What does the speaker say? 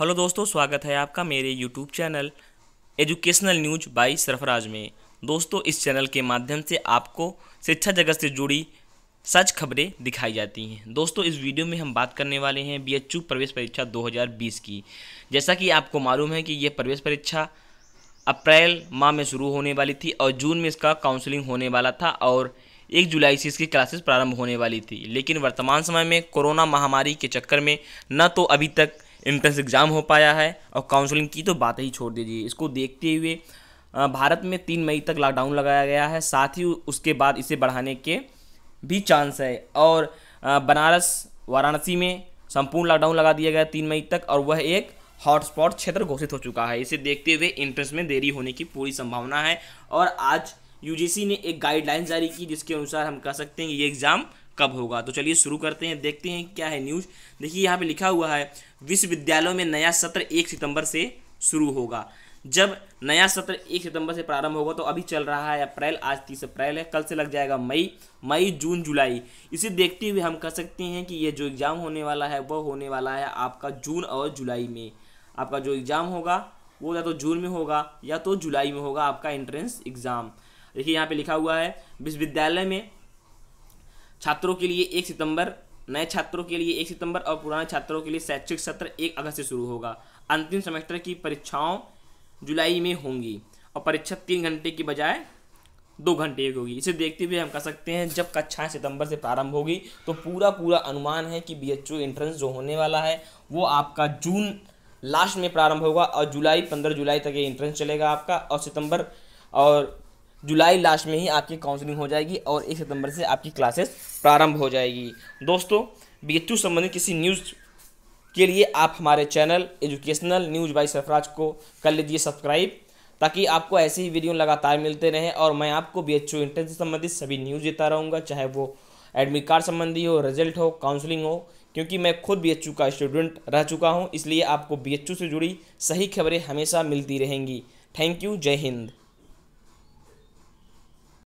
hello दोस्तों स्वागत है आपका मेरे YouTube channel educational news by Sarfaraz में दोस्तों इस चैनल के माध्यम से आपको शिक्षा जगत से जुड़ी सच खबरें दिखाई जाती हैं दोस्तों इस वीडियो में हम बात करने वाले हैं बीएचयू प्रवेश परीक्षा 2020 की जैसा कि आपको मालूम है कि यह प्रवेश परीक्षा अप्रैल माह में शुरू होने वाली थी और जून में इसका काउंसलिंग होने वाला था और एक जुलाई से इसकी क्लासेस प्रारंभ होने वाली थी लेकिन वर्तमान समय में कोरोना महामारी के चक्कर में न तो अभी तक इंट्रेंस एग्ज़ाम हो पाया है और काउंसलिंग की तो बात ही छोड़ दीजिए इसको देखते हुए भारत में तीन मई तक लॉकडाउन लगाया गया है साथ ही उसके बाद इसे बढ़ाने के भी चांस है और बनारस वाराणसी में संपूर्ण लॉकडाउन लगा दिया गया तीन मई तक और वह एक हॉटस्पॉट क्षेत्र घोषित हो चुका है इसे देखते हुए इंट्रेंस में देरी होने की पूरी संभावना है और आज यूजीसी ने एक गाइडलाइन जारी की जिसके अनुसार हम कह सकते हैं कि ये एग्ज़ाम कब होगा तो चलिए शुरू करते हैं देखते हैं क्या है न्यूज़ देखिए यहाँ पे लिखा हुआ है विश्वविद्यालयों में नया सत्र एक सितंबर से शुरू होगा जब नया सत्र एक सितंबर से प्रारंभ होगा तो अभी चल रहा है अप्रैल आज तीस अप्रैल है कल से लग जाएगा मई मई जून जुलाई इसे देखते हुए हम कह सकते हैं कि ये जो एग्ज़ाम होने वाला है वह होने वाला है आपका जून और जुलाई में आपका जो एग्ज़ाम होगा वो या तो जून में होगा या तो जुलाई में होगा आपका एंट्रेंस एग्ज़ाम देखिए यहाँ पे लिखा हुआ है विश्वविद्यालय में छात्रों के लिए एक सितंबर नए छात्रों के लिए एक सितंबर और पुराने छात्रों के लिए शैक्षिक सत्र एक अगस्त से शुरू होगा अंतिम सेमेस्टर की परीक्षाओं जुलाई में होंगी और परीक्षा तीन घंटे की बजाय दो घंटे की होगी इसे देखते हुए हम कह सकते हैं जब कक्षाएं सितंबर से प्रारंभ होगी तो पूरा पूरा अनुमान है कि बी एच एंट्रेंस जो होने वाला है वो आपका जून लास्ट में प्रारंभ होगा और जुलाई पंद्रह जुलाई तक ये एंट्रेंस चलेगा आपका और सितंबर और जुलाई लास्ट में ही आपकी काउंसलिंग हो जाएगी और एक सितंबर से आपकी क्लासेस प्रारंभ हो जाएगी दोस्तों बी एच संबंधित किसी न्यूज़ के लिए आप हमारे channel educational news by Sarfaraz को कर लीजिए सब्सक्राइब ताकि आपको ऐसे ही वीडियो लगातार मिलते रहें और मैं आपको बी एच से संबंधित सभी न्यूज़ देता रहूँगा चाहे वो एडमिट कार्ड संबंधी हो रिजल्ट हो काउंसलिंग हो क्योंकि मैं खुद बी का स्टूडेंट रह चुका हूँ इसलिए आपको बी से जुड़ी सही खबरें हमेशा मिलती रहेंगी थैंक यू जय हिंद